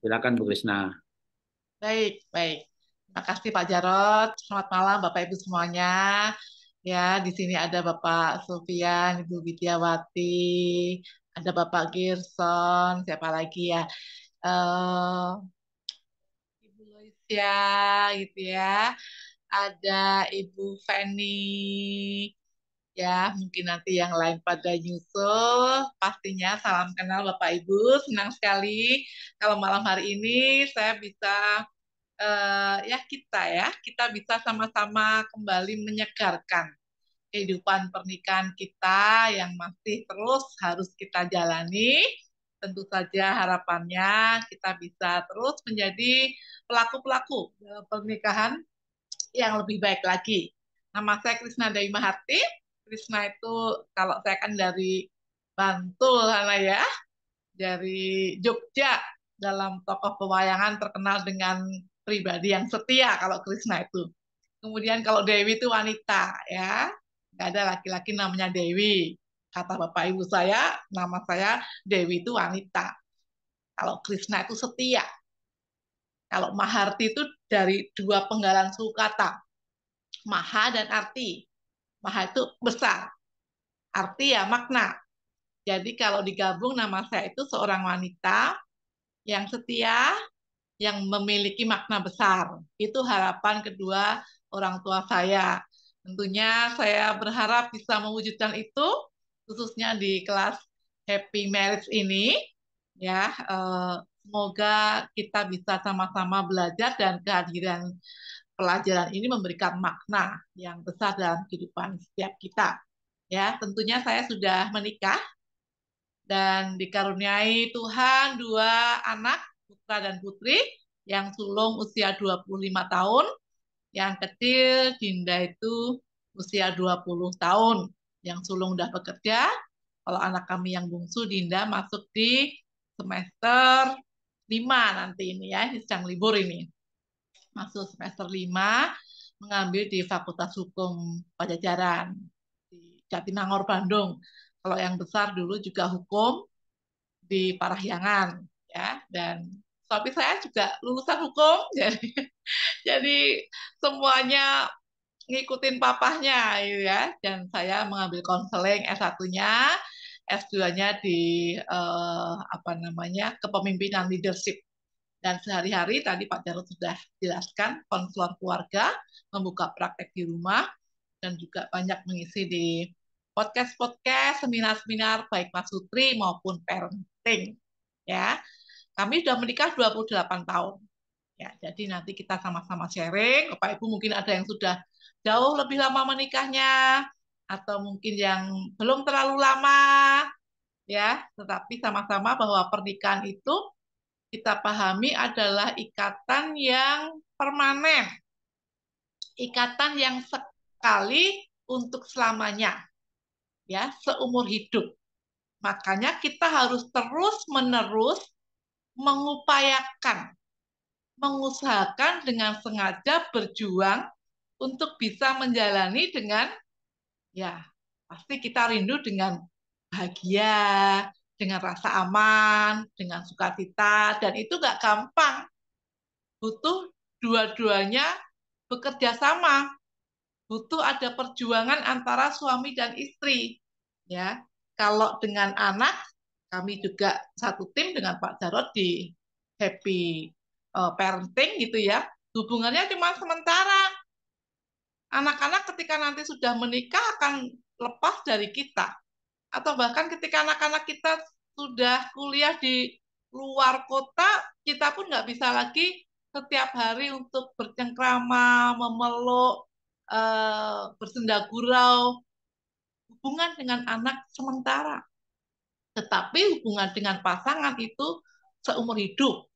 Silakan Bu Krisna. Baik, baik. Terima kasih Pak Jarot. Selamat malam Bapak Ibu semuanya. Ya, di sini ada Bapak Sofian, Ibu Widiawati, ada Bapak Gerson, siapa lagi ya? Uh, Ibu Loisia gitu ya. Ada Ibu Feni, ya mungkin nanti yang lain pada nyusul pastinya salam kenal Bapak Ibu senang sekali kalau malam hari ini saya bisa uh, ya kita ya kita bisa sama-sama kembali menyegarkan kehidupan pernikahan kita yang masih terus harus kita jalani tentu saja harapannya kita bisa terus menjadi pelaku-pelaku pernikahan yang lebih baik lagi. Nama saya Krisna Dewi Krishna itu kalau saya kan dari Bantul sana ya, dari Jogja dalam tokoh pewayangan terkenal dengan pribadi yang setia kalau Krishna itu. Kemudian kalau Dewi itu wanita ya, nggak ada laki-laki namanya Dewi. Kata bapak ibu saya, nama saya Dewi itu wanita. Kalau Krishna itu setia. Kalau Maharti itu dari dua penggalan suku kata, Maha dan Arti. Maha itu besar. Arti ya makna. Jadi kalau digabung nama saya itu seorang wanita yang setia, yang memiliki makna besar. Itu harapan kedua orang tua saya. Tentunya saya berharap bisa mewujudkan itu, khususnya di kelas Happy Marriage ini. Ya, eh, semoga kita bisa sama-sama belajar dan kehadiran pelajaran ini memberikan makna yang besar dalam kehidupan setiap kita. Ya, tentunya saya sudah menikah dan dikaruniai Tuhan dua anak, putra dan putri, yang sulung usia 25 tahun, yang kecil Dinda itu usia 20 tahun, yang sulung sudah bekerja, kalau anak kami yang bungsu Dinda masuk di semester 5 nanti ini ya, sedang libur ini masuk semester 5 mengambil di Fakultas Hukum Pajajaran di Jatinangor Bandung. Kalau yang besar dulu juga hukum di Parahyangan ya dan tapi saya juga lulusan hukum jadi jadi semuanya ngikutin papahnya gitu ya dan saya mengambil konseling S1-nya S2-nya di eh, apa namanya kepemimpinan leadership dan sehari-hari tadi Pak Jarod sudah jelaskan konselor keluarga, membuka praktek di rumah, dan juga banyak mengisi di podcast-podcast, seminar-seminar, baik Mas Sutri maupun parenting. Ya, Kami sudah menikah 28 tahun. Ya, jadi nanti kita sama-sama sharing. Bapak Ibu mungkin ada yang sudah jauh lebih lama menikahnya, atau mungkin yang belum terlalu lama, ya. Tetapi sama-sama bahwa pernikahan itu kita pahami adalah ikatan yang permanen. Ikatan yang sekali untuk selamanya. Ya, seumur hidup. Makanya kita harus terus-menerus mengupayakan, mengusahakan dengan sengaja berjuang untuk bisa menjalani dengan ya, pasti kita rindu dengan bahagia, dengan rasa aman, dengan sukacita, dan itu nggak gampang. Butuh dua-duanya bekerja sama. Butuh ada perjuangan antara suami dan istri. Ya, kalau dengan anak, kami juga satu tim dengan Pak Jarod di Happy e, Parenting gitu ya. Hubungannya cuma sementara. Anak-anak ketika nanti sudah menikah akan lepas dari kita atau bahkan ketika anak-anak kita sudah kuliah di luar kota, kita pun nggak bisa lagi setiap hari untuk bercengkrama, memeluk, e, bersenda gurau. Hubungan dengan anak sementara. Tetapi hubungan dengan pasangan itu seumur hidup.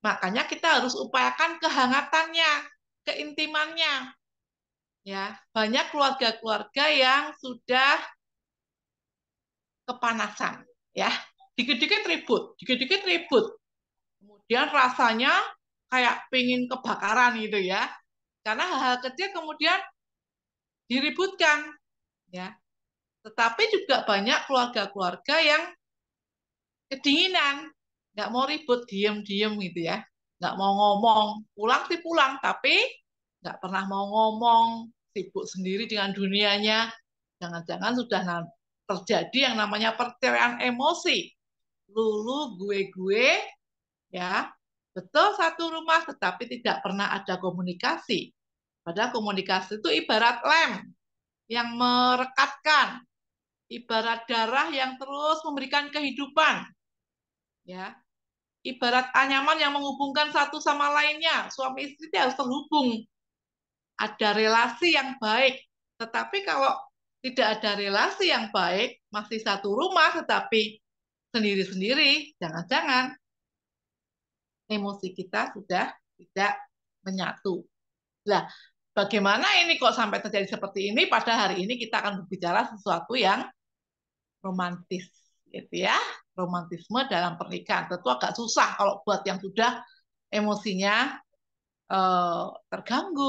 Makanya kita harus upayakan kehangatannya, keintimannya. Ya, banyak keluarga-keluarga yang sudah kepanasan ya dikit-dikit ribut dikit-dikit ribut kemudian rasanya kayak pengen kebakaran gitu ya karena hal-hal kecil kemudian diributkan ya tetapi juga banyak keluarga-keluarga yang kedinginan nggak mau ribut diem-diem gitu ya nggak mau ngomong pulang sih pulang tapi nggak pernah mau ngomong sibuk sendiri dengan dunianya jangan-jangan sudah terjadi yang namanya perceraian emosi. Lulu gue-gue ya. Betul satu rumah tetapi tidak pernah ada komunikasi. Padahal komunikasi itu ibarat lem yang merekatkan, ibarat darah yang terus memberikan kehidupan. Ya. Ibarat anyaman yang menghubungkan satu sama lainnya. Suami istri harus terhubung. Ada relasi yang baik. Tetapi kalau tidak ada relasi yang baik, masih satu rumah tetapi sendiri-sendiri, jangan-jangan emosi kita sudah tidak menyatu. Nah, bagaimana ini kok sampai terjadi seperti ini? Pada hari ini kita akan berbicara sesuatu yang romantis, gitu ya. Romantisme dalam pernikahan tentu agak susah kalau buat yang sudah emosinya eh, terganggu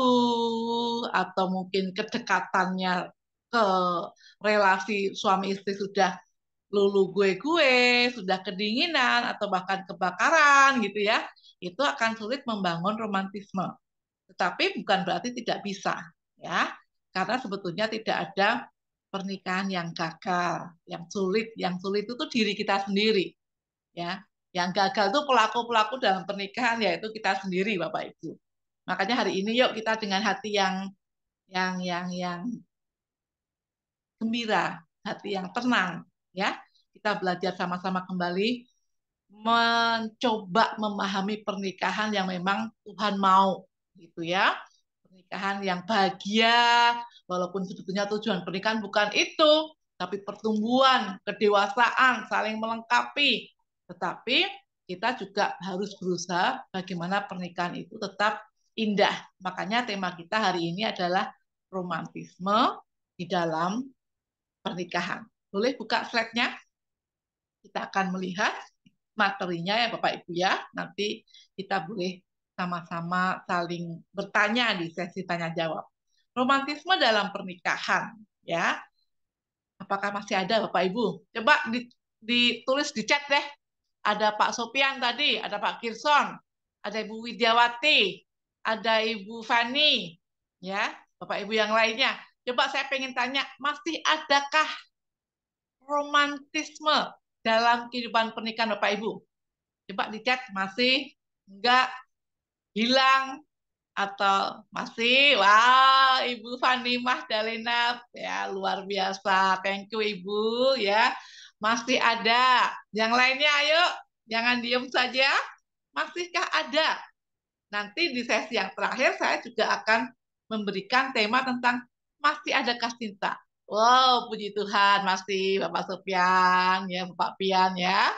atau mungkin kedekatannya ke relasi suami istri sudah lulu gue-gue, sudah kedinginan atau bahkan kebakaran gitu ya, itu akan sulit membangun romantisme. Tetapi bukan berarti tidak bisa ya, karena sebetulnya tidak ada pernikahan yang gagal, yang sulit, yang sulit itu tuh diri kita sendiri ya. Yang gagal itu pelaku-pelaku dalam pernikahan yaitu kita sendiri Bapak Ibu. Makanya hari ini yuk kita dengan hati yang yang yang yang gembira, hati yang tenang, ya. Kita belajar sama-sama kembali mencoba memahami pernikahan yang memang Tuhan mau, gitu ya. Pernikahan yang bahagia, walaupun sebetulnya tujuan pernikahan bukan itu, tapi pertumbuhan, kedewasaan, saling melengkapi. Tetapi kita juga harus berusaha bagaimana pernikahan itu tetap indah. Makanya tema kita hari ini adalah romantisme di dalam pernikahan. Boleh buka slide-nya? Kita akan melihat materinya ya Bapak Ibu ya. Nanti kita boleh sama-sama saling bertanya di sesi tanya jawab. Romantisme dalam pernikahan ya. Apakah masih ada Bapak Ibu? Coba ditulis di chat deh. Ada Pak Sopian tadi, ada Pak Kirson, ada Ibu Widjawati, ada Ibu Fani, ya, Bapak Ibu yang lainnya. Coba saya pengen tanya, masih adakah romantisme dalam kehidupan pernikahan Bapak Ibu? Coba dicat, masih? Enggak? Hilang? Atau masih? wow, Ibu Fani Mahdalena, ya luar biasa. Thank you Ibu, ya. Masih ada. Yang lainnya ayo, jangan diem saja. Masihkah ada? Nanti di sesi yang terakhir saya juga akan memberikan tema tentang masih ada kasinta Wow, puji Tuhan masih Bapak Sofian ya, Bapak Pian ya.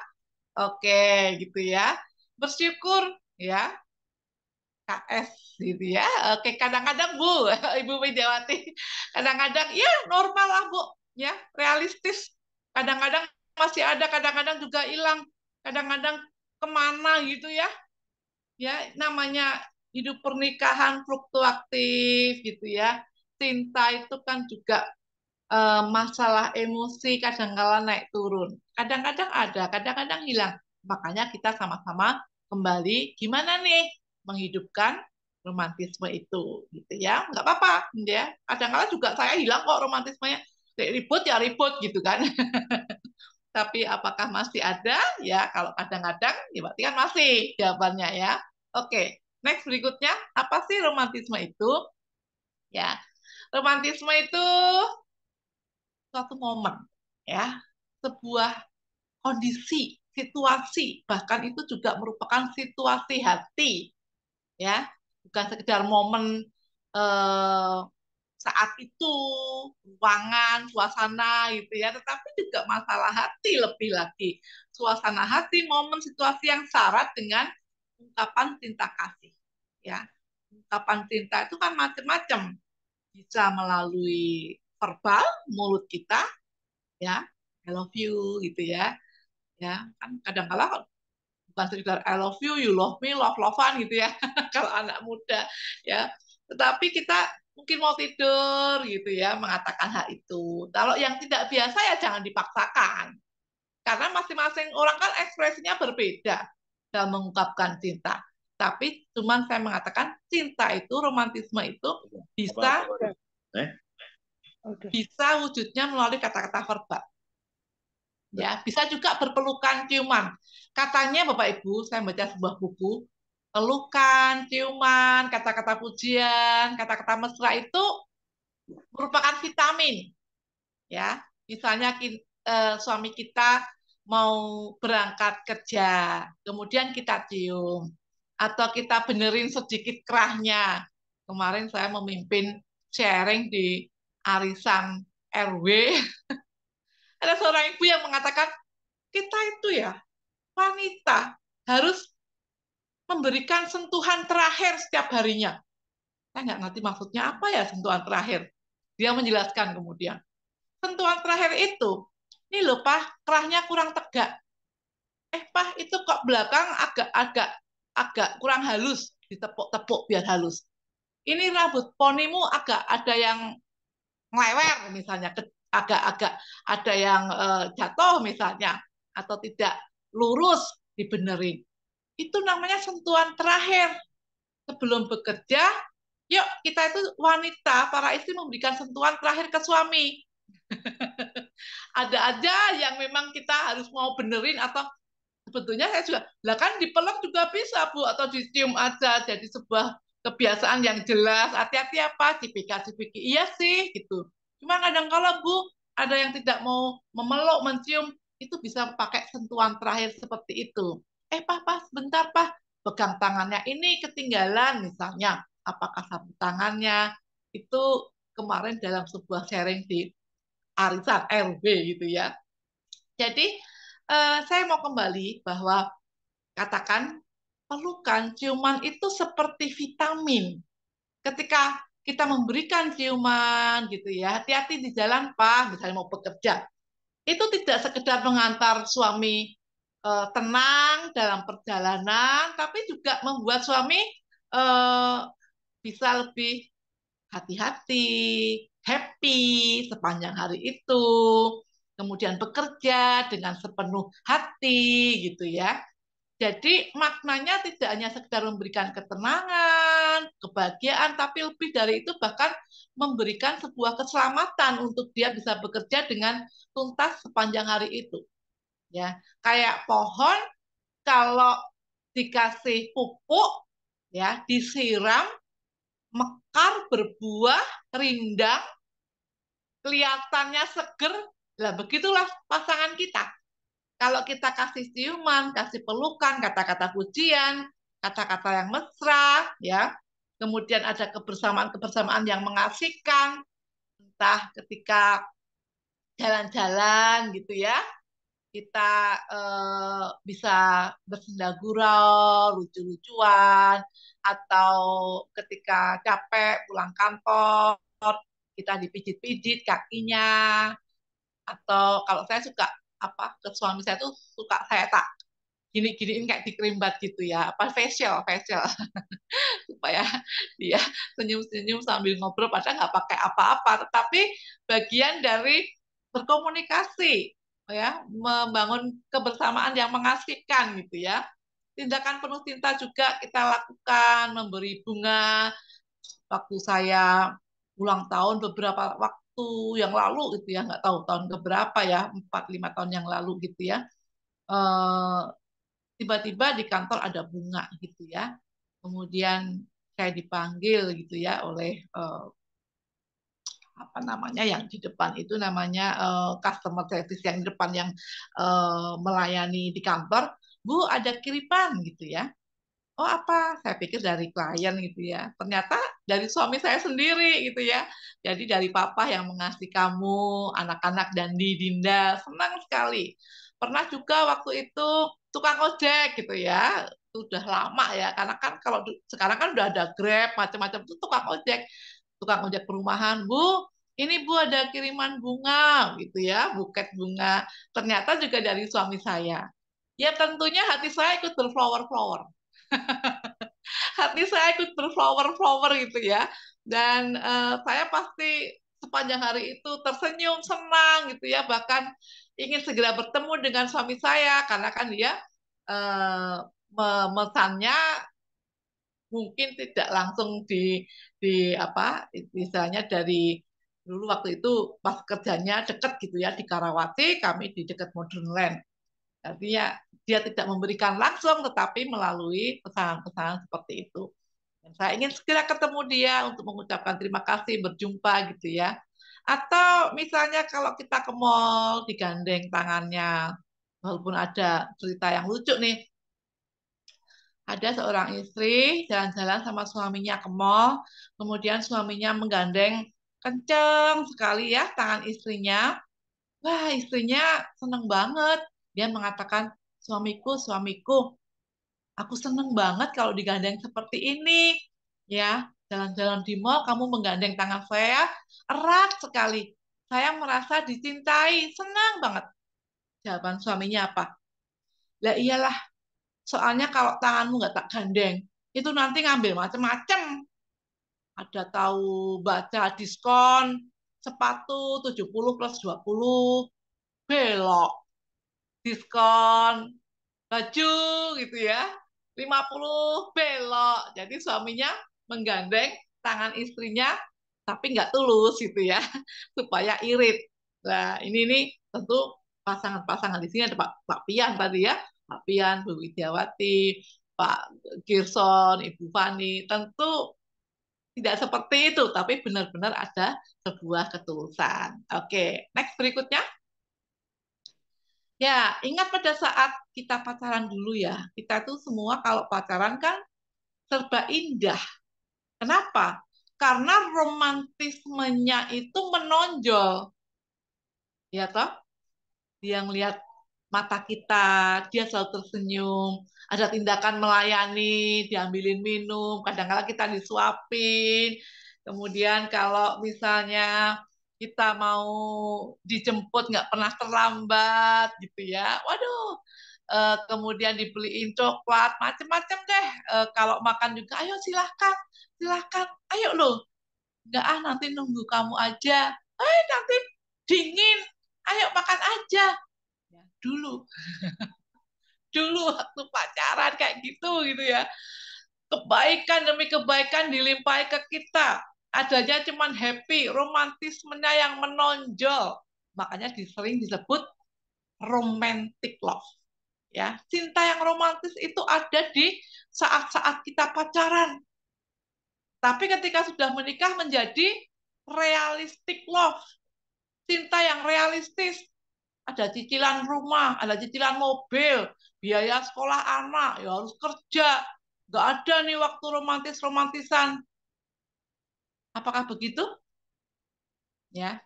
Oke, gitu ya. Bersyukur ya. KS gitu ya. Oke, kadang-kadang Bu, Ibu Widjawati, kadang-kadang ya normal lah Bu, ya, realistis. Kadang-kadang masih ada, kadang-kadang juga hilang, kadang-kadang kemana gitu ya. Ya, namanya hidup pernikahan fluktuatif gitu ya cinta itu kan juga eh, masalah emosi kadang-kala -kadang naik turun. Kadang-kadang ada, kadang-kadang hilang. Makanya kita sama-sama kembali gimana nih menghidupkan romantisme itu gitu ya nggak apa-apa gitu ya kadang-kala -kadang juga saya hilang kok romantismenya ribut ya ribut gitu kan tapi apakah masih ada ya kalau kadang-kadang ya berarti kan masih jawabannya ya oke next berikutnya apa sih romantisme itu ya Romantisme itu suatu momen, ya, sebuah kondisi, situasi, bahkan itu juga merupakan situasi hati, ya, bukan sekedar momen eh, saat itu, ruangan, suasana gitu ya, tetapi juga masalah hati lebih lagi, suasana hati, momen, situasi yang syarat dengan ungkapan cinta kasih, ya, ungkapan cinta itu kan macam-macam bisa melalui verbal mulut kita ya I love you gitu ya ya kan kadang kala bukan sekedar I love you you love me love lovean gitu ya kalau anak muda ya tetapi kita mungkin mau tidur gitu ya mengatakan hal itu kalau yang tidak biasa ya jangan dipaksakan karena masing-masing orang kan ekspresinya berbeda dalam mengungkapkan cinta tapi cuman saya mengatakan cinta itu romantisme itu iya, bisa eh? bisa wujudnya melalui kata-kata verbal iya. ya bisa juga berpelukan ciuman katanya bapak ibu saya baca sebuah buku pelukan ciuman kata-kata pujian kata-kata mesra itu merupakan vitamin ya misalnya eh, suami kita mau berangkat kerja kemudian kita cium atau kita benerin sedikit kerahnya. Kemarin saya memimpin sharing di arisan RW. Ada seorang ibu yang mengatakan, kita itu ya, wanita harus memberikan sentuhan terakhir setiap harinya. Saya nggak ngerti maksudnya apa ya sentuhan terakhir. Dia menjelaskan kemudian. Sentuhan terakhir itu, ini loh, Pak, kerahnya kurang tegak. Eh, Pak, itu kok belakang agak-agak agak kurang halus, ditepuk-tepuk biar halus. Ini rambut ponimu agak ada yang ngelewer misalnya, agak-agak ada yang uh, jatuh misalnya, atau tidak lurus dibenerin. Itu namanya sentuhan terakhir. Sebelum bekerja, yuk kita itu wanita, para istri memberikan sentuhan terakhir ke suami. ada aja yang memang kita harus mau benerin atau sebetulnya saya juga lah kan dipeluk juga bisa bu atau dicium aja jadi sebuah kebiasaan yang jelas hati-hati apa ya, cipika-cipiki iya sih gitu cuma kadang kalau bu ada yang tidak mau memeluk mencium itu bisa pakai sentuhan terakhir seperti itu eh pak, pak, sebentar pak pegang tangannya ini ketinggalan misalnya apakah satu tangannya itu kemarin dalam sebuah sharing di arisan RB gitu ya jadi uh, saya mau kembali bahwa katakan pelukan ciuman itu seperti vitamin. Ketika kita memberikan ciuman gitu ya, hati-hati di jalan pak, misalnya mau bekerja, itu tidak sekedar mengantar suami eh, tenang dalam perjalanan, tapi juga membuat suami eh, bisa lebih hati-hati, happy sepanjang hari itu kemudian bekerja dengan sepenuh hati gitu ya. Jadi maknanya tidak hanya sekedar memberikan ketenangan, kebahagiaan, tapi lebih dari itu bahkan memberikan sebuah keselamatan untuk dia bisa bekerja dengan tuntas sepanjang hari itu. Ya, kayak pohon kalau dikasih pupuk, ya disiram, mekar berbuah, rindang, kelihatannya seger, lah begitulah pasangan kita. Kalau kita kasih ciuman, kasih pelukan, kata-kata pujian, kata-kata yang mesra, ya. Kemudian ada kebersamaan-kebersamaan yang mengasihkan. Entah ketika jalan-jalan gitu ya. Kita eh, bisa bersenda gurau, lucu-lucuan, atau ketika capek pulang kantor, kita dipijit-pijit kakinya, atau kalau saya suka apa ke suami saya tuh suka saya tak gini giniin kayak dikrimbat gitu ya apa facial facial supaya dia senyum senyum sambil ngobrol padahal nggak pakai apa-apa tetapi bagian dari berkomunikasi ya membangun kebersamaan yang mengasihkan gitu ya tindakan penuh cinta juga kita lakukan memberi bunga waktu saya ulang tahun beberapa waktu waktu yang lalu gitu ya nggak tahu tahun keberapa ya empat lima tahun yang lalu gitu ya eh, tiba-tiba di kantor ada bunga gitu ya kemudian saya dipanggil gitu ya oleh eh, apa namanya yang di depan itu namanya eh, customer service yang di depan yang melayani di kantor bu ada kiriman gitu ya oh apa? Saya pikir dari klien gitu ya. Ternyata dari suami saya sendiri gitu ya. Jadi dari papa yang mengasihi kamu, anak-anak dan di Dinda, senang sekali. Pernah juga waktu itu tukang ojek gitu ya udah lama ya karena kan kalau sekarang kan udah ada Grab macam-macam itu tukang ojek tukang ojek perumahan Bu ini Bu ada kiriman bunga gitu ya buket bunga ternyata juga dari suami saya ya tentunya hati saya ikut berflower flower hati saya ikut berflower-flower gitu ya. Dan uh, saya pasti sepanjang hari itu tersenyum, senang gitu ya. Bahkan ingin segera bertemu dengan suami saya karena kan dia uh, memesannya mungkin tidak langsung di di apa misalnya dari dulu waktu itu pas kerjanya deket gitu ya di Karawati kami di dekat Modern Land artinya dia tidak memberikan langsung, tetapi melalui pesan-pesan seperti itu. Dan saya ingin segera ketemu dia untuk mengucapkan terima kasih, berjumpa gitu ya. Atau misalnya kalau kita ke mall, digandeng tangannya, walaupun ada cerita yang lucu nih. Ada seorang istri jalan-jalan sama suaminya ke mall, kemudian suaminya menggandeng kenceng sekali ya tangan istrinya. Wah, istrinya seneng banget. Dia mengatakan, suamiku, suamiku, aku seneng banget kalau digandeng seperti ini. Ya, jalan-jalan di mall kamu menggandeng tangan saya erat sekali. Saya merasa dicintai, senang banget. Jawaban suaminya apa? Lah iyalah, soalnya kalau tanganmu nggak tak gandeng, itu nanti ngambil macam-macam, Ada tahu baca diskon, sepatu 70 plus 20, belok, diskon baju gitu ya. 50 belok. Jadi suaminya menggandeng tangan istrinya tapi nggak tulus gitu ya supaya irit. Nah ini nih tentu pasangan-pasangan di sini ada Pak, Pak Pian tadi ya, Pak Pian, Bu Widiawati, Pak Gerson, Ibu Fani, tentu tidak seperti itu, tapi benar-benar ada sebuah ketulusan. Oke, next berikutnya. Ya, ingat pada saat kita pacaran dulu ya, kita tuh semua kalau pacaran kan serba indah. Kenapa? Karena romantismenya itu menonjol. Ya toh? Dia ngelihat mata kita, dia selalu tersenyum, ada tindakan melayani, diambilin minum, kadang-kadang kita disuapin. Kemudian kalau misalnya kita mau dijemput nggak pernah terlambat gitu ya. Waduh, e, kemudian dibeliin coklat, macem-macem deh. E, kalau makan juga, ayo silahkan, silahkan, ayo loh. nggak ah, nanti nunggu kamu aja. Eh, nanti dingin, ayo makan aja. Ya, dulu. dulu waktu pacaran kayak gitu gitu ya. Kebaikan demi kebaikan dilimpahi ke kita adanya cuman happy, romantismenya yang menonjol. Makanya sering disebut romantic love. Ya, cinta yang romantis itu ada di saat-saat kita pacaran. Tapi ketika sudah menikah menjadi realistic love. Cinta yang realistis. Ada cicilan rumah, ada cicilan mobil, biaya sekolah anak, ya harus kerja. Nggak ada nih waktu romantis-romantisan Apakah begitu? Ya,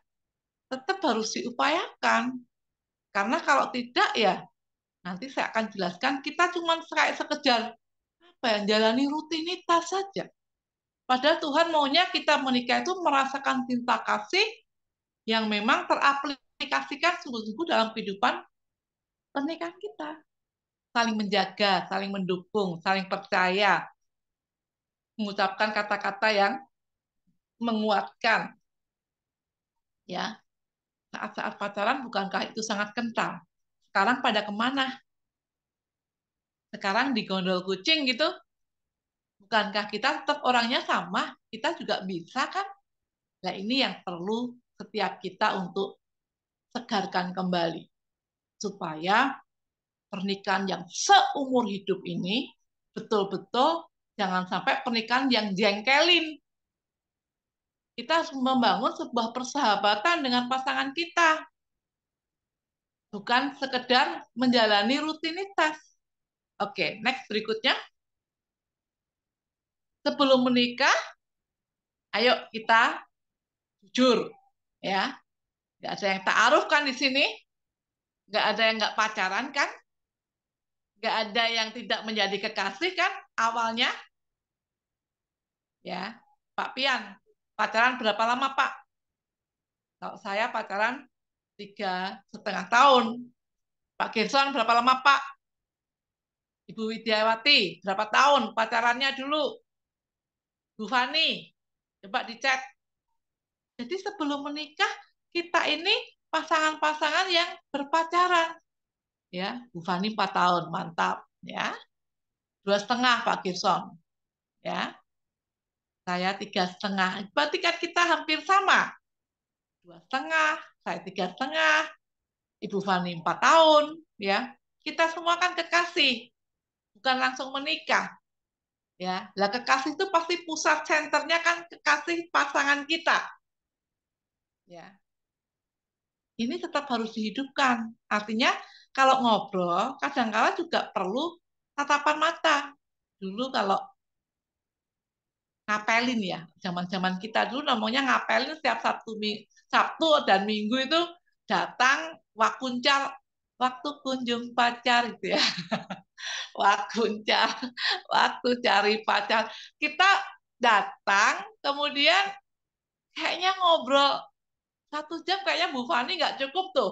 tetap harus diupayakan. Karena kalau tidak ya nanti saya akan jelaskan kita cuma sekedar apa yang jalani rutinitas saja. Padahal Tuhan maunya kita menikah itu merasakan cinta kasih yang memang teraplikasikan sungguh-sungguh dalam kehidupan pernikahan kita. Saling menjaga, saling mendukung, saling percaya, mengucapkan kata-kata yang menguatkan. Ya, saat-saat pacaran bukankah itu sangat kental? Sekarang pada kemana? Sekarang di gondol kucing gitu? Bukankah kita tetap orangnya sama? Kita juga bisa kan? Nah ini yang perlu setiap kita untuk segarkan kembali. Supaya pernikahan yang seumur hidup ini betul-betul jangan sampai pernikahan yang jengkelin kita harus membangun sebuah persahabatan dengan pasangan kita. Bukan sekedar menjalani rutinitas. Oke, okay, next berikutnya. Sebelum menikah, ayo kita jujur. ya Nggak ada yang ta'aruf kan di sini? Nggak ada yang nggak pacaran kan? Nggak ada yang tidak menjadi kekasih kan awalnya? Ya, Pak Pian, Pacaran berapa lama, Pak? Kalau saya pacaran tiga setengah tahun. Pak Gerson berapa lama, Pak? Ibu Widiawati berapa tahun pacarannya dulu? Bu Fani, coba dicek. Jadi sebelum menikah, kita ini pasangan-pasangan yang berpacaran. Ya, Bu Fani 4 tahun, mantap. Ya, dua setengah Pak Gerson. Ya, saya tiga setengah. Berarti kan kita hampir sama. Dua setengah, saya tiga setengah, Ibu Fani empat tahun, ya. Kita semua kan kekasih, bukan langsung menikah. Ya, lah kekasih itu pasti pusat senternya kan kekasih pasangan kita. Ya. Ini tetap harus dihidupkan. Artinya kalau ngobrol, kadang-kala juga perlu tatapan mata. Dulu kalau ngapelin ya zaman-zaman kita dulu namanya ngapelin setiap Sabtu Sabtu dan Minggu itu datang wakuncar waktu kunjung pacar gitu ya wakuncar waktu cari pacar kita datang kemudian kayaknya ngobrol satu jam kayaknya Bu Fani nggak cukup tuh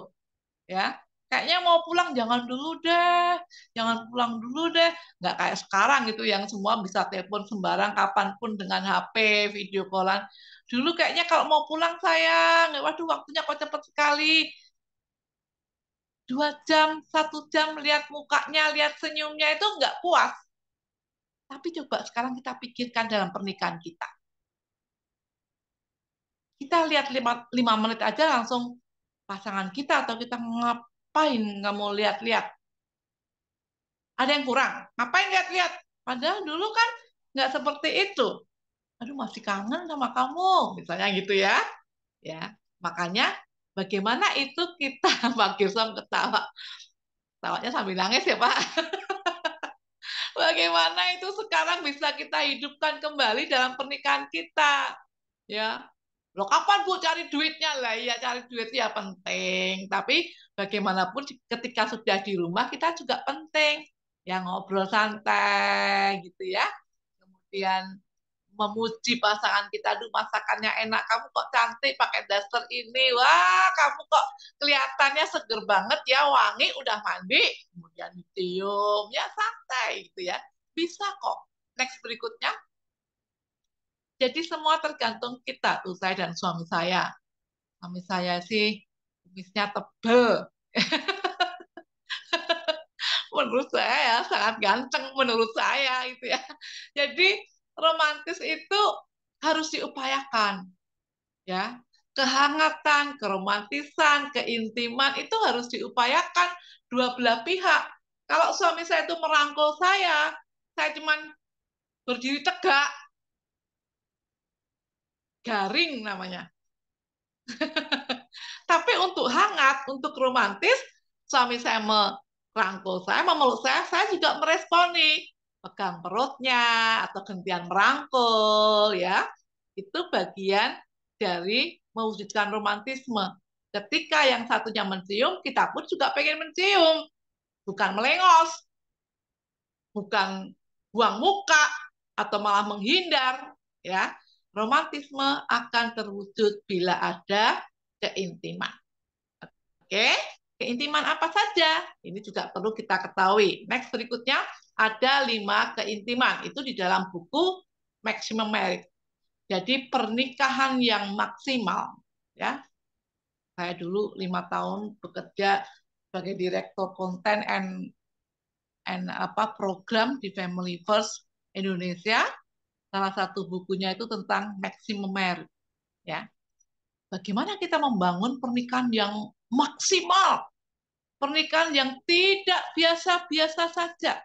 ya kayaknya mau pulang jangan dulu deh, jangan pulang dulu deh. Nggak kayak sekarang gitu yang semua bisa telepon sembarang kapanpun dengan HP, video callan. Dulu kayaknya kalau mau pulang sayang, waduh waktunya kok cepet sekali. Dua jam, satu jam lihat mukanya, lihat senyumnya itu nggak puas. Tapi coba sekarang kita pikirkan dalam pernikahan kita. Kita lihat lima, lima menit aja langsung pasangan kita atau kita ngap ngapain nggak mau lihat-lihat? Ada yang kurang, ngapain lihat-lihat? Padahal dulu kan nggak seperti itu. Aduh masih kangen sama kamu, misalnya gitu ya. Ya, makanya bagaimana itu kita Pak Kirsom ketawa. Ketawanya sambil nangis ya Pak. bagaimana itu sekarang bisa kita hidupkan kembali dalam pernikahan kita. Ya, Loh kapan Bu cari duitnya? Lah iya cari duit ya penting, tapi bagaimanapun ketika sudah di rumah kita juga penting ya ngobrol santai gitu ya kemudian memuji pasangan kita dulu masakannya enak kamu kok cantik pakai daster ini wah kamu kok kelihatannya seger banget ya wangi udah mandi kemudian dicium ya santai gitu ya bisa kok next berikutnya jadi semua tergantung kita tuh saya dan suami saya suami saya sih kumisnya tebel. menurut saya ya sangat ganteng menurut saya gitu ya. Jadi romantis itu harus diupayakan ya kehangatan, keromantisan, keintiman itu harus diupayakan dua belah pihak. Kalau suami saya itu merangkul saya, saya cuman berdiri tegak. Garing namanya. Tapi untuk hangat, untuk romantis, suami saya merangkul saya, memeluk saya, saya juga meresponi pegang perutnya atau gantian merangkul ya. Itu bagian dari mewujudkan romantisme. Ketika yang satunya mencium, kita pun juga pengen mencium. Bukan melengos, bukan buang muka, atau malah menghindar. ya Romantisme akan terwujud bila ada keintiman. Oke, keintiman apa saja? Ini juga perlu kita ketahui. Next berikutnya ada lima keintiman. Itu di dalam buku Maximum Merit. Jadi pernikahan yang maksimal. Ya, saya dulu lima tahun bekerja sebagai direktur konten and and apa program di Family First Indonesia. Salah satu bukunya itu tentang maximum merit. Ya, bagaimana kita membangun pernikahan yang maksimal, pernikahan yang tidak biasa-biasa saja,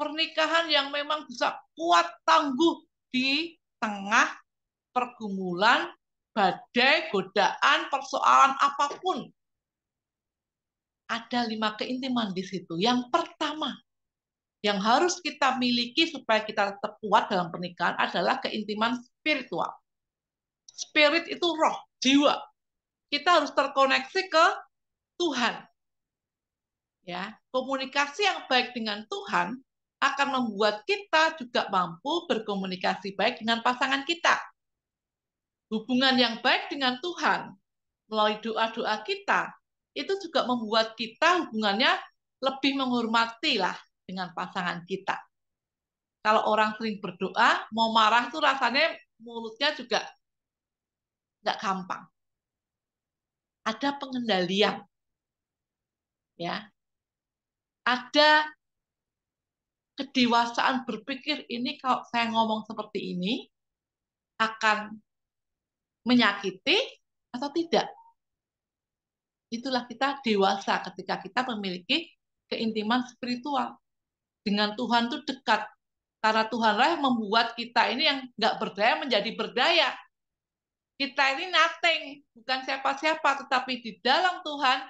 pernikahan yang memang bisa kuat tangguh di tengah pergumulan, badai, godaan, persoalan apapun. Ada lima keintiman di situ. Yang pertama, yang harus kita miliki supaya kita tetap kuat dalam pernikahan adalah keintiman spiritual. Spirit itu roh, jiwa. Kita harus terkoneksi ke Tuhan. Ya, komunikasi yang baik dengan Tuhan akan membuat kita juga mampu berkomunikasi baik dengan pasangan kita. Hubungan yang baik dengan Tuhan melalui doa-doa kita itu juga membuat kita hubungannya lebih menghormati lah dengan pasangan kita. Kalau orang sering berdoa, mau marah tuh rasanya mulutnya juga nggak gampang. Ada pengendalian, ya. Ada kedewasaan berpikir ini kalau saya ngomong seperti ini akan menyakiti atau tidak. Itulah kita dewasa ketika kita memiliki keintiman spiritual. Dengan Tuhan itu dekat. Karena Tuhanlah yang membuat kita ini yang nggak berdaya menjadi berdaya kita ini nothing, bukan siapa-siapa, tetapi di dalam Tuhan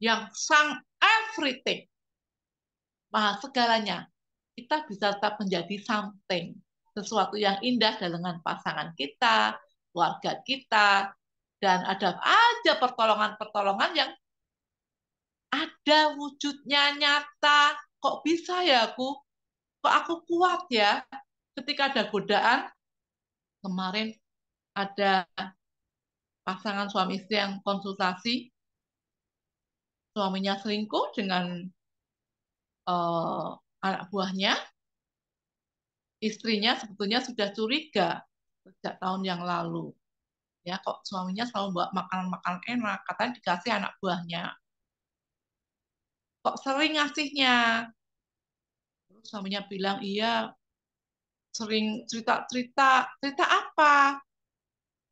yang sang everything. Maha segalanya. Kita bisa tetap menjadi something. Sesuatu yang indah dengan pasangan kita, keluarga kita, dan ada aja pertolongan-pertolongan yang ada wujudnya nyata. Kok bisa ya aku? Kok aku kuat ya? Ketika ada godaan, kemarin ada pasangan suami istri yang konsultasi suaminya selingkuh dengan uh, anak buahnya, istrinya sebetulnya sudah curiga sejak tahun yang lalu. Ya, kok suaminya selalu buat makanan-makanan enak, katanya dikasih anak buahnya. Kok sering ngasihnya? Terus suaminya bilang, iya, sering cerita-cerita. Cerita apa?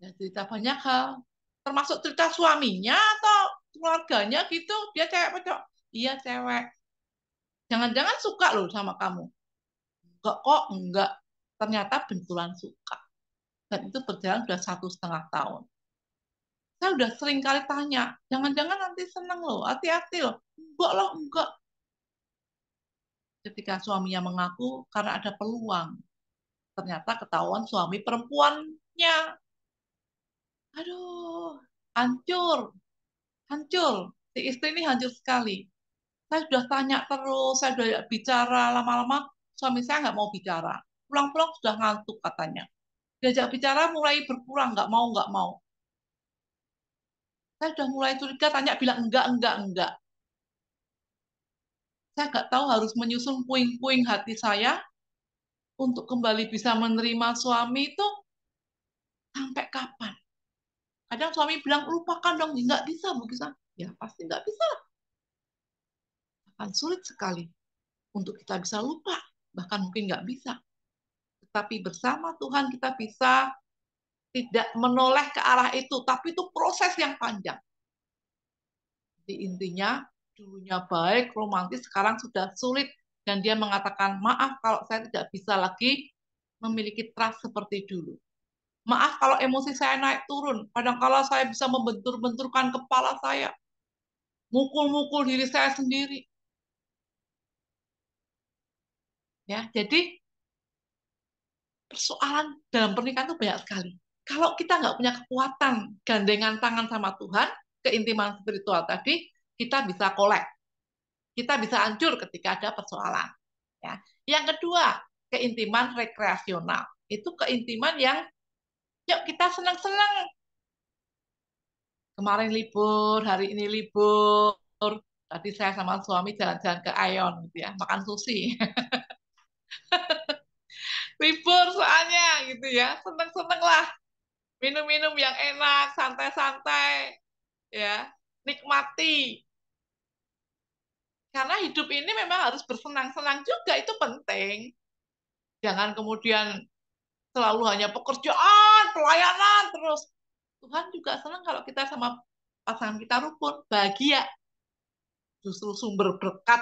ya cerita banyak hal termasuk cerita suaminya atau keluarganya gitu dia cewek pecok iya cewek jangan-jangan suka loh sama kamu enggak kok enggak ternyata benturan suka dan itu berjalan sudah satu setengah tahun saya udah sering kali tanya jangan-jangan nanti seneng loh hati-hati loh enggak loh enggak ketika suaminya mengaku karena ada peluang ternyata ketahuan suami perempuannya aduh, hancur, hancur. Si istri ini hancur sekali. Saya sudah tanya terus, saya sudah bicara lama-lama, suami saya nggak mau bicara. Pulang-pulang sudah ngantuk katanya. Diajak bicara mulai berkurang, nggak mau, nggak mau. Saya sudah mulai curiga, tanya bilang enggak, enggak, enggak. Saya nggak tahu harus menyusun puing-puing hati saya untuk kembali bisa menerima suami itu sampai kapan? Kadang suami bilang, lupakan dong, nggak bisa, Bu Gisa. Ya, pasti nggak bisa. Akan sulit sekali untuk kita bisa lupa, bahkan mungkin nggak bisa. Tetapi bersama Tuhan kita bisa tidak menoleh ke arah itu, tapi itu proses yang panjang. Jadi intinya, dulunya baik, romantis, sekarang sudah sulit. Dan dia mengatakan, maaf kalau saya tidak bisa lagi memiliki trust seperti dulu. Maaf kalau emosi saya naik turun. Padahal kalau saya bisa membentur-benturkan kepala saya. Mukul-mukul diri saya sendiri. Ya, jadi persoalan dalam pernikahan itu banyak sekali. Kalau kita nggak punya kekuatan gandengan tangan sama Tuhan, keintiman spiritual tadi, kita bisa kolek. Kita bisa hancur ketika ada persoalan. Ya. Yang kedua, keintiman rekreasional. Itu keintiman yang yuk kita senang-senang kemarin libur hari ini libur tadi saya sama suami jalan-jalan ke Ayon gitu ya makan sushi libur soalnya gitu ya seneng-seneng lah minum-minum yang enak santai-santai ya nikmati karena hidup ini memang harus bersenang-senang juga itu penting jangan kemudian selalu hanya pekerjaan, pelayanan terus. Tuhan juga senang kalau kita sama pasangan kita rukun, bahagia. Justru sumber berkat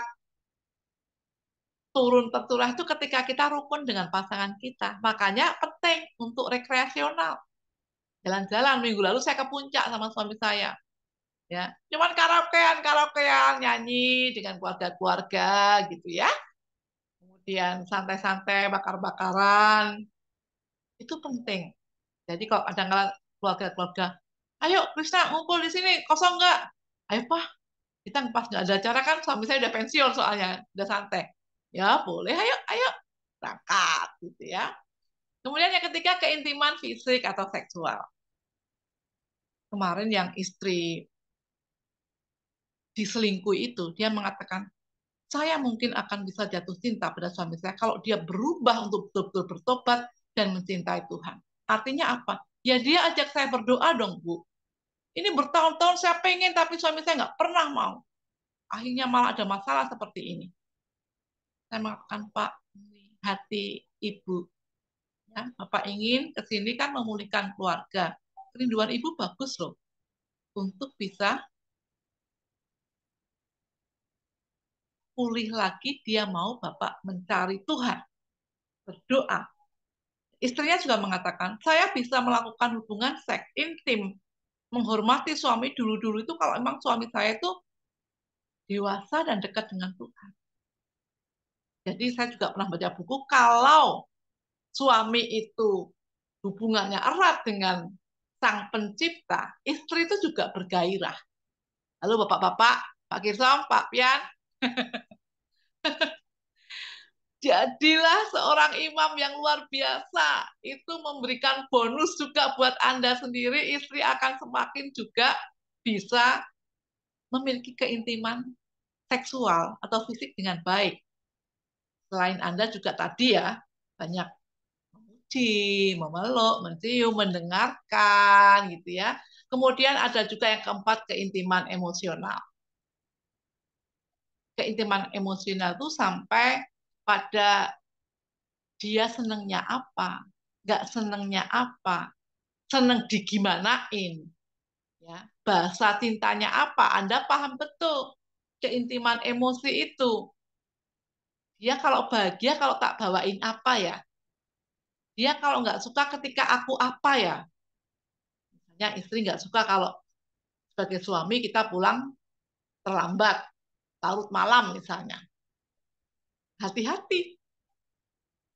turun tertulah itu ketika kita rukun dengan pasangan kita. Makanya penting untuk rekreasional. Jalan-jalan minggu lalu saya ke puncak sama suami saya. Ya, cuman karaokean, karaokean, nyanyi dengan keluarga-keluarga gitu ya kemudian santai-santai bakar-bakaran itu penting. Jadi kalau ada keluarga-keluarga, ayo Krisna ngumpul di sini, kosong nggak? Ayo Pak, kita pas nggak ada acara kan suami saya udah pensiun soalnya, udah santai. Ya boleh, ayo, ayo, berangkat gitu ya. Kemudian yang ketiga keintiman fisik atau seksual. Kemarin yang istri diselingkuh itu, dia mengatakan, saya mungkin akan bisa jatuh cinta pada suami saya kalau dia berubah untuk betul-betul bertobat dan mencintai Tuhan. Artinya apa? Ya dia ajak saya berdoa dong, Bu. Ini bertahun-tahun saya pengen, tapi suami saya nggak pernah mau. Akhirnya malah ada masalah seperti ini. Saya mengatakan, Pak, ini hati ibu. Ya, Bapak ingin ke sini kan memulihkan keluarga. Kerinduan ibu bagus loh. Untuk bisa pulih lagi, dia mau Bapak mencari Tuhan. Berdoa, Istrinya juga mengatakan, saya bisa melakukan hubungan seks intim, menghormati suami dulu-dulu itu kalau memang suami saya itu dewasa dan dekat dengan Tuhan. Jadi saya juga pernah baca buku, kalau suami itu hubungannya erat dengan sang pencipta, istri itu juga bergairah. Lalu Bapak-Bapak, Pak Kirsom, Pak Pian. Jadilah seorang imam yang luar biasa. Itu memberikan bonus juga buat Anda sendiri. Istri akan semakin juga bisa memiliki keintiman seksual atau fisik dengan baik. Selain Anda juga tadi ya, banyak memuji, memeluk, mencium, mendengarkan gitu ya. Kemudian ada juga yang keempat, keintiman emosional. Keintiman emosional itu sampai pada dia senengnya apa, nggak senengnya apa, seneng digimanain, ya bahasa cintanya apa, Anda paham betul keintiman emosi itu. Dia kalau bahagia kalau tak bawain apa ya, dia kalau nggak suka ketika aku apa ya, misalnya istri nggak suka kalau sebagai suami kita pulang terlambat, larut malam misalnya, hati-hati.